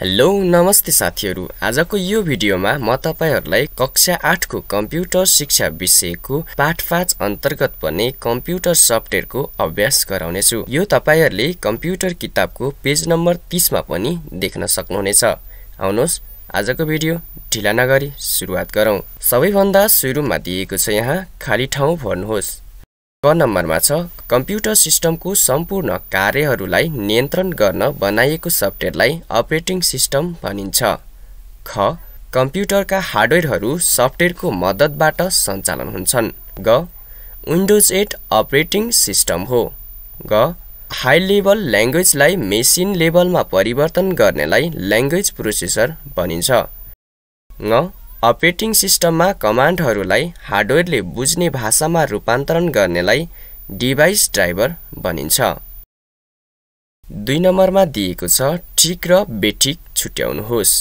hello नमस्ते साथीहरू आजको यो भिडियोमा म तपाईँहरूलाई कक्षा आठको कम्प्युटर शिक्षा विषयको पाठ पाँच अन्तर्गत पर्ने कम्प्युटर सफ्टवेयरको अभ्यास गराउनेछु यो तपाईँहरूले कम्प्युटर किताबको पेज नम्बर तिसमा पनि देख्न सक्नुहुनेछ आउनुहोस् आजको भिडियो ढिला नगरी सुरुवात गरौँ सबैभन्दा सुरुमा दिएको छ यहाँ खाली ठाउँ भर्नुहोस् क नम्बरमा छ कम्प्युटर सिस्टमको सम्पूर्ण कार्यहरूलाई नियन्त्रण गर्न बनाइएको सफ्टवेयरलाई अपरेटिङ सिस्टम भनिन्छ ख कम्प्युटरका हार्डवेयरहरू सफ्टवेयरको मद्दतबाट सञ्चालन हुन्छन् ग विन्डोज एट अपरेटिङ सिस्टम हो ग हाई लेभल ल्याङ्ग्वेजलाई मेसिन लेभलमा परिवर्तन गर्नेलाई ल्याङ्ग्वेज प्रोसेसर भनिन्छ अपरेटिङ सिस्टममा कमान्डहरूलाई हार्डवेयरले बुझ्ने भाषामा रूपान्तरण गर्नेलाई डिभाइस ड्राइभर भनिन्छ दुई नम्बरमा दिएको छ ठिक र बेठिक छुट्याउनुहोस्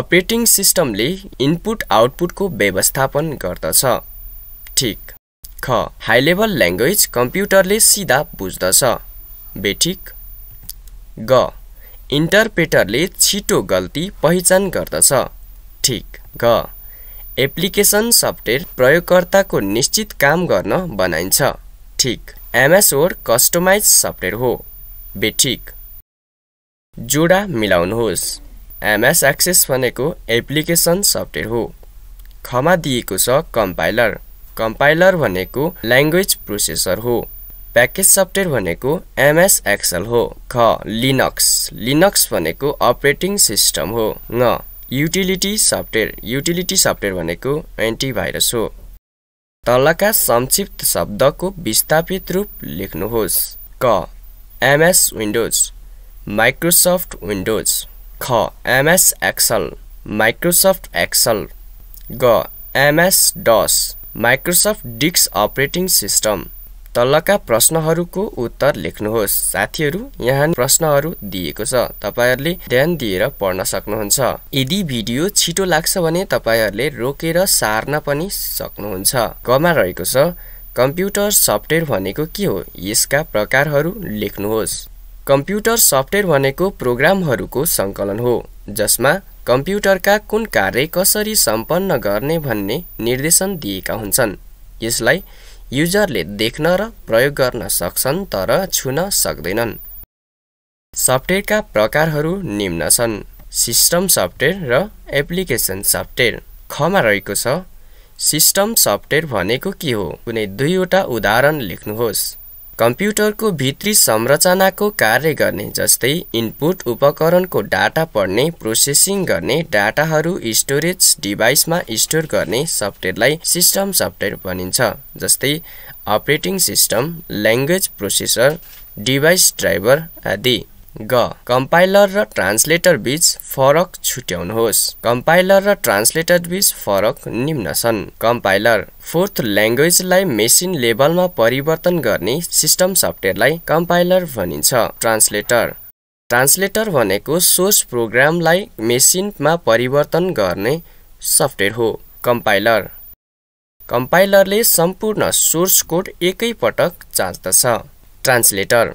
अपरेटिङ सिस्टमले इनपुट आउटपुटको व्यवस्थापन गर्दछ ठिक ख हाई लेभल ल्याङ्ग्वेज कम्प्युटरले सिधा बुझ्दछ बेठिक ग इन्टरप्रेटरले छिटो गल्ती पहिचान गर्दछ ठिक ग एप्लिकेसन सफ्टवेयर प्रयोगकर्ताको निश्चित काम गर्न बनाइन्छ ठिक एमएसओर कस्टमाइज सफ्टवेयर हो बेठिक जोडा मिलाउनुहोस् एमएस एक्सेस भनेको एप्लिकेसन सफ्टवेयर हो खमा दिएको छ कम्पाइलर कम्पाइलर भनेको ल्याङ्ग्वेज प्रोसेसर हो प्याकेज सफ्टवेयर भनेको एमएस एक्सएल हो ख लिनक्स लिनक्स भनेको अपरेटिङ सिस्टम हो न युटिलिटी सफ्टवेयर युटिलिटी सफ्टवेयर भनेको एन्टिभाइरस हो तलका संक्षिप्त शब्दको विस्थापित रूप लेख्नुहोस् क एमएस विन्डोज माइक्रोसफ्ट विन्डोज ख एमएस एक्सल माइक्रोसफ्ट एक्सल ग MS DOS Microsoft disk operating system तलका प्रश्नहरूको उत्तर लेख्नुहोस् साथीहरू यहाँ प्रश्नहरू दिएको छ तपाईँहरूले ध्यान दिएर पढ्न सक्नुहुन्छ यदि भिडियो छिटो लाग्छ भने तपाईँहरूले रोकेर सार्न पनि सक्नुहुन्छ गमा रहेको छ कम्प्युटर सफ्टवेयर भनेको के हो यसका प्रकारहरू लेख्नुहोस् कम्प्युटर सफ्टवेयर भनेको प्रोग्रामहरूको सङ्कलन हो जसमा कम्प्युटरका कुन कार्य कसरी सम्पन्न गर्ने भन्ने निर्देशन दिएका हुन्छन् यसलाई युजरले देख्न र प्रयोग गर्न सक्छन् तर छुन सक्दैनन् सफ्टवेयरका प्रकारहरू निम्न छन् सिस्टम सफ्टवेयर र एप्लिकेसन सफ्टवेयर खमा रहेको छ सिस्टम सफ्टवेयर भनेको के हो कुनै दुईवटा उदाहरण लेख्नुहोस् कम्प्युटरको भित्री संरचनाको कार्य गर्ने जस्तै इनपुट उपकरणको डाटा पढ्ने प्रोसेसिङ गर्ने डाटाहरू स्टोरेज डिभाइसमा स्टोर गर्ने सफ्टवेयरलाई सिस्टम सफ्टवेयर भनिन्छ जस्तै operating system language processor device driver आदि ग कम्पाइलर र ट्रान्सलेटर बीच फरक छुट्याउनुहोस् कम्पाइलर र ट्रान्सलेटर बीच फरक निम्न छन् कम्पाइलर फोर्थ ल्याङ्ग्वेजलाई मेसिन लेभलमा परिवर्तन गर्ने सिस्टम सफ्टवेयरलाई कम्पाइलर भनिन्छ ट्रान्सलेटर ट्रान्सलेटर भनेको सोर्स प्रोग्रामलाई मेसिनमा परिवर्तन गर्ने सफ्टवेयर हो कम्पाइलर कम्पाइलरले सम्पूर्ण सोर्स कोड एकैपटक चाँच्दछ ट्रान्सलेटर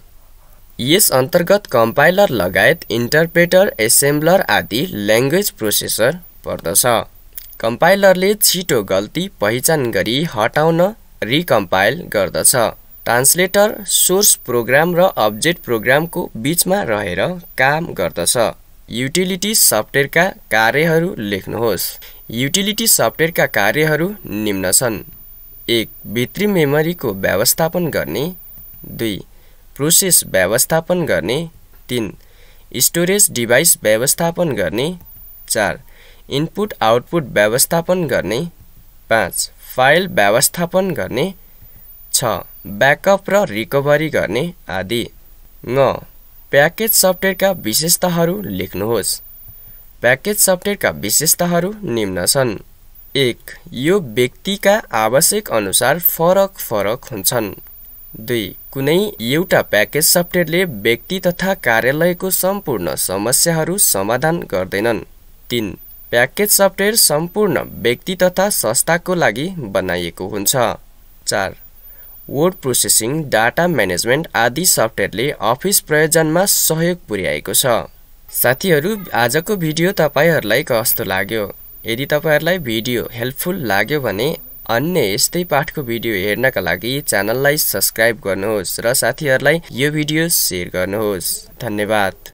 यस अन्तर्गत कम्पाइलर लगायत इन्टरप्रेटर एसेम्ब्लर आदि ल्याङ्ग्वेज प्रोसेसर पर्दछ कम्पाइलरले छिटो गल्ती पहिचान गरी हटाउन रिकम्पाइल गर्दछ ट्रान्सलेटर सोर्स प्रोग्राम र अब्जेक्ट प्रोग्रामको बिचमा रहेर काम गर्दछ युटिलिटी सफ्टवेयरका कार्यहरू लेख्नुहोस् युटिलिटी सफ्टवेयरका कार्यहरू निम्न छन् एक भित्री मेमोरीको व्यवस्थापन गर्ने दुई प्रोसेस व्यवस्थापन गर्ने तिन स्टोरेज डिभाइस व्यवस्थापन गर्ने चार इनपुट आउटपुट व्यवस्थापन गर्ने पाँच फाइल व्यवस्थापन गर्ने छ ब्याकअप र रिकभरी गर्ने आदि न प्याकेज सफ्टवेयरका विशेषताहरू लेख्नुहोस् प्याकेज सफ्टवेयरका विशेषताहरू निम्न छन् एक यो व्यक्तिका आवश्यक अनुसार फरक फरक हुन्छन् दुई कुनै एउटा प्याकेज सफ्टवेयरले व्यक्ति तथा कार्यालयको सम्पूर्ण समस्याहरू समाधान गर्दैनन् तिन प्याकेज सफ्टवेयर सम्पूर्ण व्यक्ति तथा संस्थाको लागि बनाइएको हुन्छ चार वर्ड प्रोसेसिङ डाटा म्यानेजमेन्ट आदि सफ्टवेयरले अफिस प्रयोजनमा सहयोग पुर्याएको छ साथीहरू आजको भिडियो तपाईँहरूलाई कस्तो लाग्यो यदि तपाईँहरूलाई भिडियो हेल्पफुल लाग्यो भने अन्य यस्तै पाठको भिडियो हेर्नका लागि च्यानललाई सब्सक्राइब गर्नुहोस् र साथीहरूलाई यो भिडियो सेयर गर्नुहोस् धन्यवाद